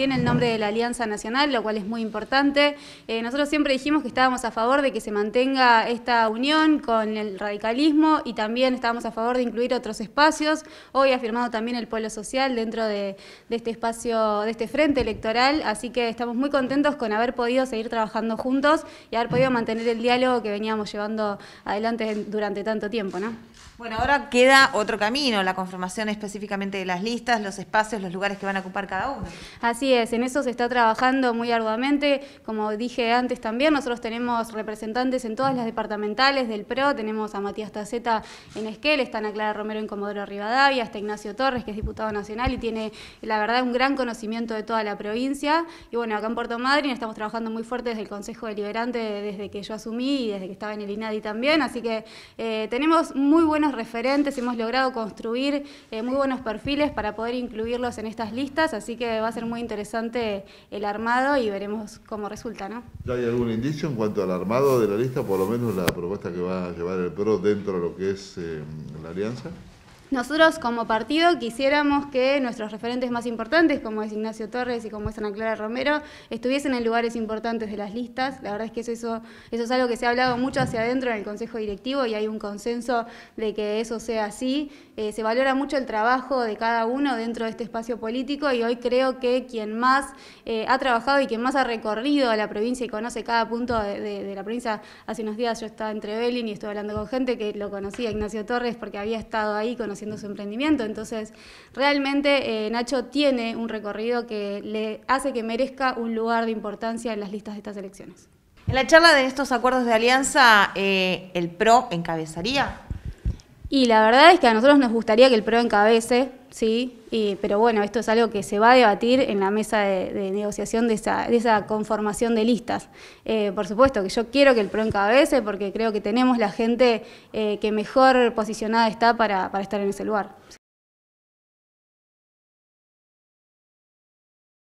tiene el nombre de la Alianza Nacional, lo cual es muy importante. Eh, nosotros siempre dijimos que estábamos a favor de que se mantenga esta unión con el radicalismo y también estábamos a favor de incluir otros espacios. Hoy ha firmado también el pueblo Social dentro de, de este espacio, de este frente electoral, así que estamos muy contentos con haber podido seguir trabajando juntos y haber podido mantener el diálogo que veníamos llevando adelante durante tanto tiempo. ¿no? Bueno, ahora queda otro camino, la conformación específicamente de las listas, los espacios, los lugares que van a ocupar cada uno. Así es, en eso se está trabajando muy arduamente. Como dije antes también, nosotros tenemos representantes en todas las departamentales del PRO, tenemos a Matías Taceta en Esquel, están a Clara Romero en Comodoro Rivadavia, está Ignacio Torres, que es diputado nacional y tiene, la verdad, un gran conocimiento de toda la provincia. Y bueno, acá en Puerto Madryn estamos trabajando muy fuerte desde el Consejo Deliberante, desde que yo asumí y desde que estaba en el INADI también, así que eh, tenemos muy buenos referentes, hemos logrado construir eh, muy buenos perfiles para poder incluirlos en estas listas, así que va a ser muy interesante el armado y veremos cómo resulta. ¿no? ¿Ya hay algún indicio en cuanto al armado de la lista, por lo menos la propuesta que va a llevar el PRO dentro de lo que es eh, la alianza? Nosotros como partido quisiéramos que nuestros referentes más importantes, como es Ignacio Torres y como es Ana Clara Romero, estuviesen en lugares importantes de las listas. La verdad es que eso, es algo que se ha hablado mucho hacia adentro en el Consejo Directivo y hay un consenso de que eso sea así. Eh, se valora mucho el trabajo de cada uno dentro de este espacio político y hoy creo que quien más eh, ha trabajado y quien más ha recorrido la provincia y conoce cada punto de, la provincia. Hace unos días yo estaba entre Belín y estuve hablando con gente que lo conocía, Ignacio Torres, porque había estado ahí, conocía haciendo su emprendimiento. Entonces, realmente eh, Nacho tiene un recorrido que le hace que merezca un lugar de importancia en las listas de estas elecciones. En la charla de estos acuerdos de alianza, eh, ¿el PRO encabezaría? Y la verdad es que a nosotros nos gustaría que el PRO encabece, ¿sí? pero bueno, esto es algo que se va a debatir en la mesa de, negociación de esa, conformación de listas. Eh, por supuesto que yo quiero que el PRO encabece porque creo que tenemos la gente eh, que mejor posicionada está para, para estar en ese lugar.